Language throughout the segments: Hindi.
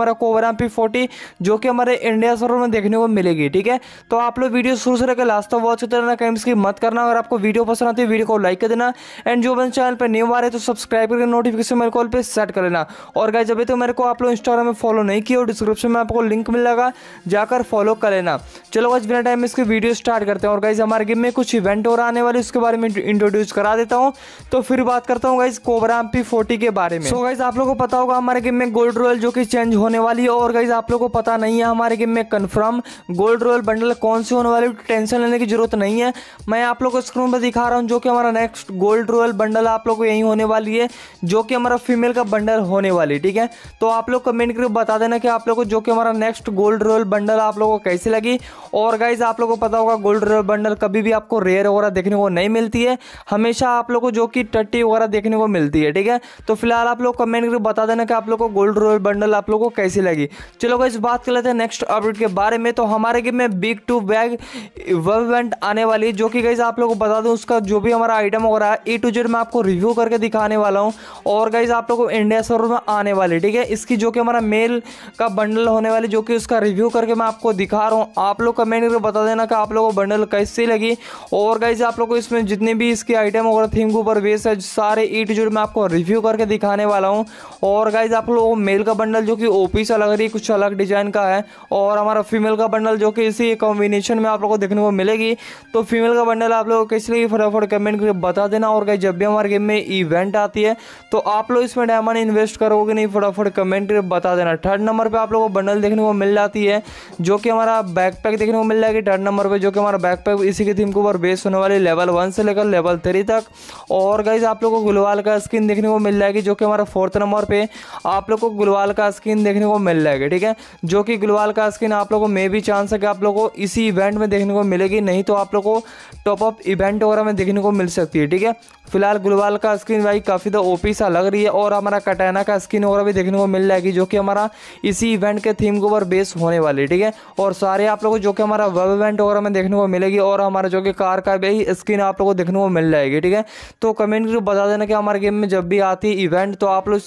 हमारा कोवर एम पी फोर्टी जो कि हमारे इंडिया सर्वर में देखने को मिलेगी ठीक है तो आप लोग वीडियो शुरू से लेकर लास्ट तक वॉच करते रहना कहीं इसकी मत करना अगर आपको वीडियो पसंद आती है वीडियो को लाइक कर देना एंड जो मेरे चैनल पर न्यू आ रहे तो सब्सक्राइब करके नोटिफिकेशन मेरे कॉल पर सेट कर लेना और गाइज अभी तो मेरे को आप लोग इंस्टाग्राम में फॉलो नहीं किया और डिस्क्रिप्शन में आपको लिंक मिल जाएगा जाकर फॉलो कर लेना चलो गाइज बिना टाइम इसकी वीडियो स्टार्ट करते हैं और गाइज हमारे गेम में कुछ इवेंट और आने वाले उसके बारे में इंट्रोड्यूस करा देता हूँ तो फिर बात करता हूँ गाइज कोबरा पी फोर्टी के बारे में सो गाइज आप लोगों को पता होगा हमारे गेम में गोल्ड रॉयल जो कि चेंज हो होने वाली है और गाइज आप लोगों को पता नहीं है हमारे गेम में कन्फर्म गोल्ड रॉयल बंडल कौन सी होने वाली टेंशन लेने की जरूरत नहीं है मैं आप लोग को स्क्रीन पर दिखा रहा हूँ जो कि हमारा नेक्स्ट गोल्ड रॉयल बंडल आप लोग को यही होने वाली है जो कि हमारा फीमेल का बंडल होने वाली है ठीक है तो आप लोग कमेंट करके बता देना कि आप लोग को जो कि हमारा नेक्स्ट गोल्ड रॉयल बंडल आप लोग को कैसे लगी और गाइज आप लोग को पता होगा गोल्ड रॉयल बंडल कभी भी आपको रेयर वगैरह देखने को नहीं मिलती है हमेशा आप लोग को जो कि टट्टी वगैरह देखने को मिलती है ठीक है तो फिलहाल आप लोग कमेंट करके बता देना कि आप लोग को गोल्ड रॉयल बंडल आप लोग को कैसी लगी चलो गाइस बात कर लेते हैं नेक्स्ट अपडेट के बारे में तो हमारे गेम में बिग टू बैग इवेंट आने वाली जो कि गाइज आप लोगों को बता दूं उसका जो भी हमारा आइटम वगैरह है ए टू जेड मैं आपको रिव्यू करके दिखाने वाला हूँ और गाइज आप लोगों को इंडिया सर्वर में आने वाली ठीक है इसकी जो कि हमारा मेल का बंडल होने वाली जो कि उसका रिव्यू करके मैं आपको दिखा रहा हूँ आप लोग कमेंट करके बता देना कि आप लोगों को बंडल कैसी लगी और गाइज आप लोग को इसमें जितने भी इसके आइटम वगैरह थीम के ऊपर बेस है सारे ए टू जेड मैं आपको रिव्यू करके दिखाने वाला हूँ और गाइज आप लोगों को मेल का बंडल जो कि टोपी सा लग रही है कुछ अलग डिजाइन का है और हमारा फीमेल का बंडल जो कि इसी कॉम्बिनेशन में आप लोगों को देखने को मिलेगी तो फीमेल का बंडल आप लोग किस लिए फटाफट कमेंट करके बता देना और कहीं जब भी हमारे गेम में इवेंट आती है तो आप लोग इसमें डायमंड इन्वेस्ट करोगे नहीं फटाफट कमेंट करके बता देना थर्ड नंबर पर आप लोग को बंडल देखने को मिल जाती है जो कि हमारा बैकपैक देखने को मिल जाएगी थर्ड नंबर पर जो कि हमारा बैकपैक इसी की थीम के ऊपर बेस होने वाली लेवल वन से लेकर लेवल थ्री तक और गाइज आप लोग को गुलवाल का स्किन देखने को मिल जाएगी जो कि हमारा फोर्थ नंबर पर आप लोग को गुलवाल का स्किन देख देखने को मिल जाएगी ठीक है जो कि ग्लोवाल का स्किन आप लोगों को मे भी चांस है कि आप लोगों को इसी इवेंट में देखने को मिलेगी नहीं तो आप लोगों को टॉपअप इवेंट वगैरह में देखने को मिल सकती है ठीक है फिलहाल ग्लोवाल का स्किन भाई काफ़ी तो ओपी सा लग रही है और हमारा कटैना का स्किन वगैरह भी देखने को मिल जाएगी जो कि हमारा इसी इवेंट के थीम के ऊपर बेस होने वाली है ठीक है और सारे आप लोगों को जो कि हमारा वेब इवेंट वगैरह में देखने को मिलेगी और हमारा जो कि कार का भी स्किन आप लोगों को देखने को मिल जाएगी ठीक है तो कमेंट करके बता देना कि हमारे गेम में जब भी आती है इवेंट तो आप लोग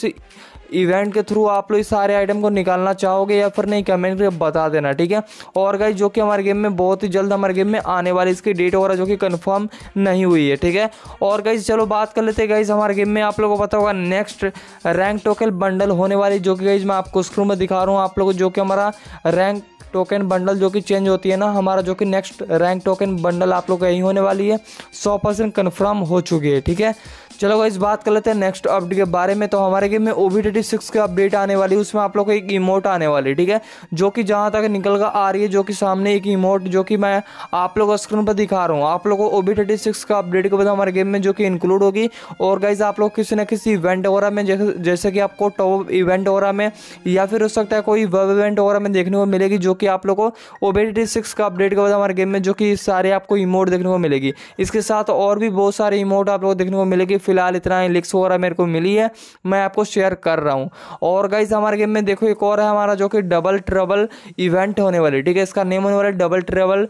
इवेंट के थ्रू आप लोग सारे आइटम को निकालना चाहोगे या फिर नहीं कमेंट करके बता देना ठीक है और गाइज जो कि हमारे गेम में बहुत ही जल्द हमारे गेम में आने वाली इसकी डेट वगैरह जो कि कन्फर्म नहीं हुई है ठीक है और गाइज चलो बात कर लेते हैं गाइज हमारे गेम में आप लोगों को पता होगा नेक्स्ट रैंक टोकन बंडल होने वाली जो कि गाइज मैं आपको स्क्रू में दिखा रहा हूँ आप लोग को जो कि हमारा रैंक टोकन बंडल जो कि चेंज होती है ना हमारा जो कि नेक्स्ट रैंक टोकन बंडल आप लोग का यही होने वाली है सौ परसेंट कन्फर्म हो चुकी है ठीक है चलो इस बात कर लेते हैं नेक्स्ट अपडेट के बारे में तो हमारे गेम में ओ वी थर्टी सिक्स की अपडेट आने वाली है उसमें आप लोग को एक इमोट आने वाली है ठीक है जो कि जहाँ तक निकल कर आ रही है जो कि सामने एक इमोट जो कि मैं आप लोग स्क्रीन पर दिखा रहा हूँ आप लोग को ओ वी थर्टी सिक्स का अपडेट के बाद हमारे गेम में जो कि इंक्लूड होगी और गाइज आप लोग किसी न किसी इवेंट वगैरह में जैसे जैसे कि आपको टॉप इवेंट वगैरह में या फिर हो सकता है कोई वेब इवेंट वगैरह में देखने को मिलेगी जो कि आप लोगों को ओबेडिटी सिक्स का अपडेट के बाद हमारे गेम में जो कि सारे आपको इमोट देखने को मिलेगी इसके साथ और भी बहुत सारे इमोट आप लोग देखने को मिलेगी फिलहाल इतना ही लिक्स वगैरह मेरे को मिली है मैं आपको शेयर कर रहा हूँ और गाइज हमारे गेम में देखो एक और है हमारा जो कि डबल ट्रबल इवेंट होने वाली ठीक है इसका नेम होने वाला डबल ट्रेवल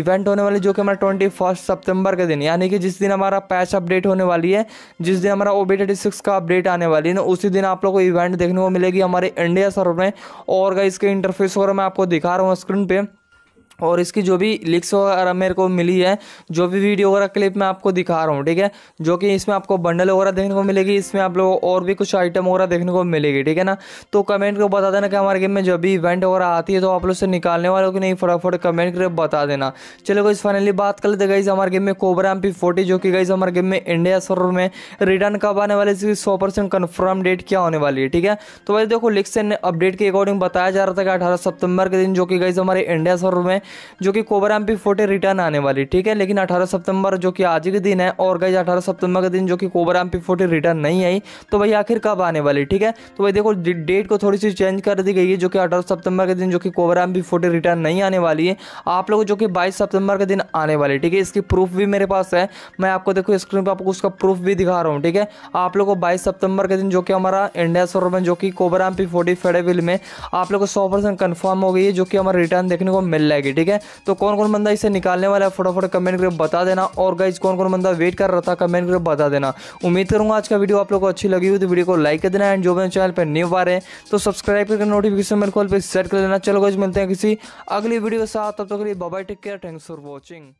इवेंट होने वाली जो कि हमारा ट्वेंटी फर्स्ट के दिन यानी कि जिस दिन हमारा पैच अपडेट होने वाली है जिस दिन हमारा ओ सिक्स का अपडेट आने वाली है ना उसी दिन आप लोग को इवेंट देखने को मिलेगी हमारे इंडिया सर्वर में और के इंटरफेस वगैरह मैं आपको दिख दिखा रहा हूँ स्क्रीन पे और इसकी जो भी लिक्स वगैरह मेरे को मिली है जो भी वीडियो वगैरह क्लिप मैं आपको दिखा रहा हूँ ठीक है जो कि इसमें आपको बंडल वगैरह देखने को मिलेगी इसमें आप लोग और भी कुछ आइटम वगैरह देखने को मिलेगी ठीक है ना तो कमेंट को बता देना कि हमारे गेम में जब भी इवेंट वगैरह आती है तो आप लोग से निकालने वाले हो कि नहीं फटाफट कमेंट करके बता देना चलो गई फाइनली बात कर लेते गई हमारे गेम में कोबरा एम पी जो कि गई हमारे गेम में इंडिया सर्वर में रिटर्न कब आने वाले इसकी सौ परसेंट कन्फर्म डेट क्या होने वाली है ठीक है तो वैसे देखो लिक्स अपडेट के अकॉर्डिंग बताया जा रहा था कि अठारह सितंबर के दिन जो कि गई हमारे इंडिया सर्वर में जो कि कोबरा एम पी रिटर्न आने वाली ठीक है लेकिन अठारह सितंबर जो कि आज के दिन है और गई अठारह सितंबर के दिन जो कि कोबरा एम फोर्टी रिटर्न नहीं आई तो भाई आखिर कब आने वाली ठीक है तो भाई देखो डेट को थोड़ी सी चेंज कर दी गई है जो कि अठारह सितंबर के दिन जो कि कोबरा एम फोर्टी रिटर्न नहीं आने वाली है आप लोग जो कि बाईस सितंबर के दिन आने वाली ठीक है इसकी प्रूफ भी मेरे पास है मैं आपको देखो स्क्रीन पर आपको उसका प्रूफ भी दिखा रहा हूँ ठीक है आप लोग को बाईस सितंबर के दिन जो कि हमारा इंडिया सोर में जो कि कोबरा एम पी फोर्टी फेडेविल में आप लोग को सौ परसेंट कन्फर्म हो गई है जो कि हमारा रिटर्न देखने को मिल जाएगी थी ठीक है तो कौन कौन बंदा इसे निकालने वाला है फटाफट कमेंट करके बता देना और गाइज कौन कौन बंदा वेट कर रहा था कमेंट करके बता देना उम्मीद करूंगा आज का वीडियो आप लोग को अच्छी लगी हुई तो वीडियो को लाइक कर देना एंड जो भी चैनल पर न्यू आ रहे हैं तो सब्सक्राइब करके नोटिफिकेशन मेरे कॉल पर सेट कर देना चलो गाइज मिलते हैं किसी अगली वीडियो के साथ तब तक bye take care thanks for watching